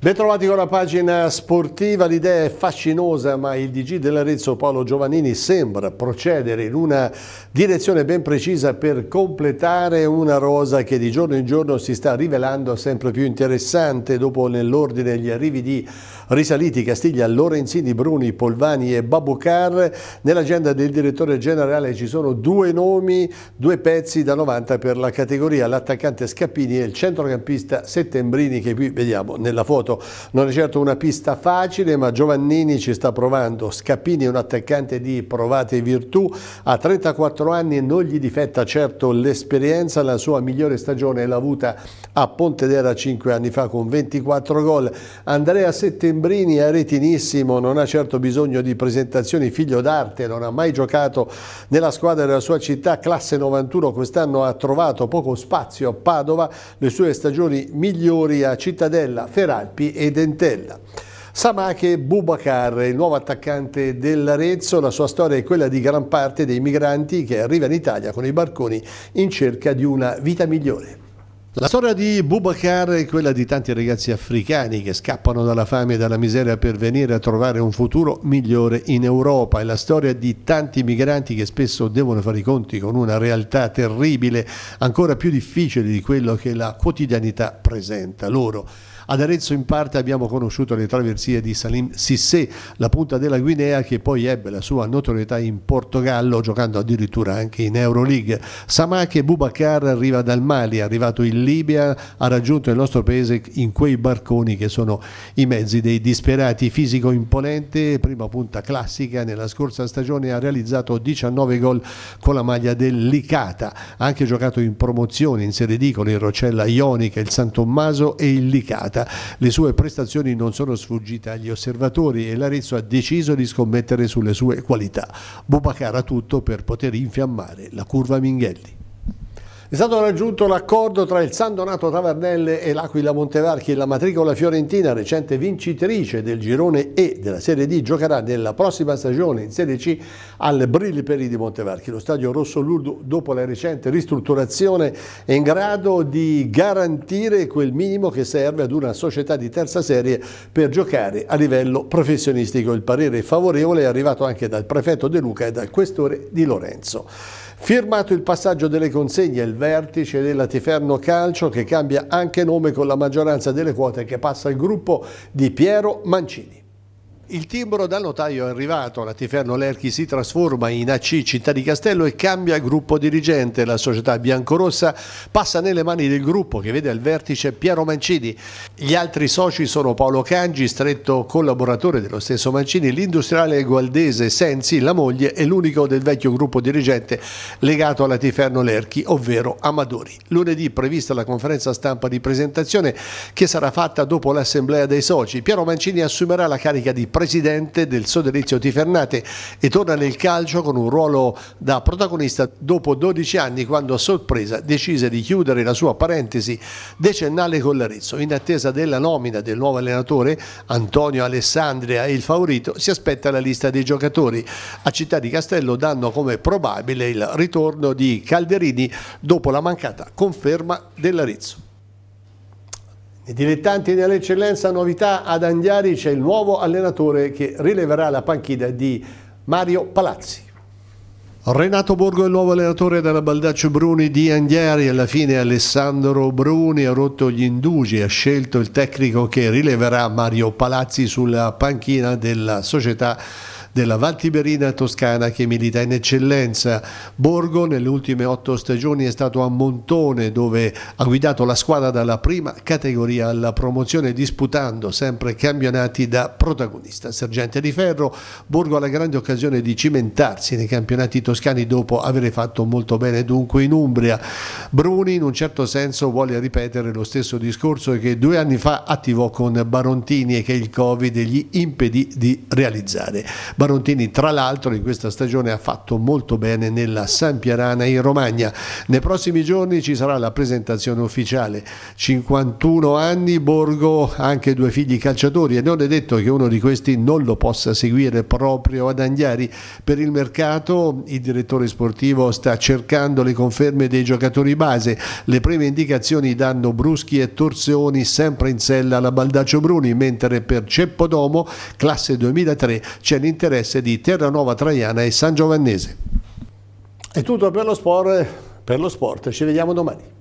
Bentrovati con la pagina sportiva, l'idea è fascinosa ma il DG dell'Arezzo Paolo Giovannini sembra procedere in una direzione ben precisa per completare una rosa che di giorno in giorno si sta rivelando sempre più interessante dopo nell'ordine gli arrivi di risaliti Castiglia, Lorenzini, Bruni, Polvani e Babucar. Nell'agenda del direttore generale ci sono due nomi, due pezzi da 90 per la categoria, l'attaccante Scappini e il centrocampista Settembrini che qui vediamo nella foto vuoto. Non è certo una pista facile, ma Giovannini ci sta provando. Scappini è un attaccante di provate virtù, a 34 anni non gli difetta certo l'esperienza, la sua migliore stagione l'ha avuta a Pontedera 5 anni fa con 24 gol. Andrea Settembrini è retinissimo, non ha certo bisogno di presentazioni, figlio d'arte, non ha mai giocato nella squadra della sua città, classe 91 quest'anno ha trovato poco spazio a Padova, le sue stagioni migliori a Cittadella, Feral. Ciampi e Dentella. Samake Bubacar, il nuovo attaccante dell'Arezzo, la sua storia è quella di gran parte dei migranti che arriva in Italia con i barconi in cerca di una vita migliore. La storia di Boubacar è quella di tanti ragazzi africani che scappano dalla fame e dalla miseria per venire a trovare un futuro migliore in Europa. È la storia di tanti migranti che spesso devono fare i conti con una realtà terribile, ancora più difficile di quello che la quotidianità presenta loro. Ad Arezzo in parte abbiamo conosciuto le traversie di Salim Sissé, la punta della Guinea che poi ebbe la sua notorietà in Portogallo giocando addirittura anche in Euroleague. Samake Boubacar arriva dal Mali, è arrivato il Libia ha raggiunto il nostro paese in quei barconi che sono i mezzi dei disperati. Fisico imponente, prima punta classica, nella scorsa stagione ha realizzato 19 gol con la maglia dell'Icata. Ha anche giocato in promozione in Serie D con il Rocella Ionica, il San Tommaso e il Licata. Le sue prestazioni non sono sfuggite agli osservatori e l'Arezzo ha deciso di scommettere sulle sue qualità. Bubacara tutto per poter infiammare la curva Minghelli. È stato raggiunto l'accordo tra il San Donato Tavernelle e l'Aquila Montevarchi. La matricola fiorentina, recente vincitrice del girone E della Serie D, giocherà nella prossima stagione in Serie C al Brilli Peri di Montevarchi. Lo stadio Rosso Lurdo, dopo la recente ristrutturazione, è in grado di garantire quel minimo che serve ad una società di terza serie per giocare a livello professionistico. Il parere favorevole è arrivato anche dal prefetto De Luca e dal questore di Lorenzo. Firmato il passaggio delle consegne il vertice della Tiferno Calcio che cambia anche nome con la maggioranza delle quote che passa al gruppo di Piero Mancini. Il timbro dal notaio è arrivato, la Tiferno Lerchi si trasforma in AC Città di Castello e cambia gruppo dirigente. La società biancorossa passa nelle mani del gruppo che vede al vertice Piero Mancini. Gli altri soci sono Paolo Cangi, stretto collaboratore dello stesso Mancini, l'industriale gualdese Sensi, la moglie e l'unico del vecchio gruppo dirigente legato alla Tiferno Lerchi, ovvero Amadori. Lunedì prevista la conferenza stampa di presentazione che sarà fatta dopo l'assemblea dei soci. Piero Mancini assumerà la carica di presidente del Sodalizio Tifernate e torna nel calcio con un ruolo da protagonista dopo 12 anni quando a sorpresa decise di chiudere la sua parentesi decennale con l'Arezzo. In attesa della nomina del nuovo allenatore, Antonio Alessandria il favorito, si aspetta la lista dei giocatori. A Città di Castello danno come probabile il ritorno di Calderini dopo la mancata conferma dell'Arezzo. I dilettanti dell'eccellenza novità ad Andiari c'è il nuovo allenatore che rileverà la panchina di Mario Palazzi. Renato Borgo è il nuovo allenatore della Baldaccio Bruni di Andiari. alla fine Alessandro Bruni ha rotto gli indugi, ha scelto il tecnico che rileverà Mario Palazzi sulla panchina della società della Val Tiberina Toscana che milita in eccellenza. Borgo nelle ultime otto stagioni è stato a Montone dove ha guidato la squadra dalla prima categoria alla promozione disputando sempre campionati da protagonista. Sergente di Ferro, Borgo ha la grande occasione di cimentarsi nei campionati toscani dopo aver fatto molto bene dunque in Umbria. Bruni in un certo senso vuole ripetere lo stesso discorso che due anni fa attivò con Barontini e che il Covid gli impedì di realizzare. Barontini Marontini tra l'altro in questa stagione ha fatto molto bene nella San Pierana in Romagna. Nei prossimi giorni ci sarà la presentazione ufficiale. 51 anni, Borgo anche due figli calciatori e non è detto che uno di questi non lo possa seguire proprio ad Anghiari. Per il mercato il direttore sportivo sta cercando le conferme dei giocatori base. Le prime indicazioni danno Bruschi e Torsioni sempre in sella alla Baldaccio Bruni, mentre per Ceppodomo, classe 2003, c'è l'intervento interesse di Terranova Traiana e San Giovannese. È tutto per lo sport, per lo sport. ci vediamo domani.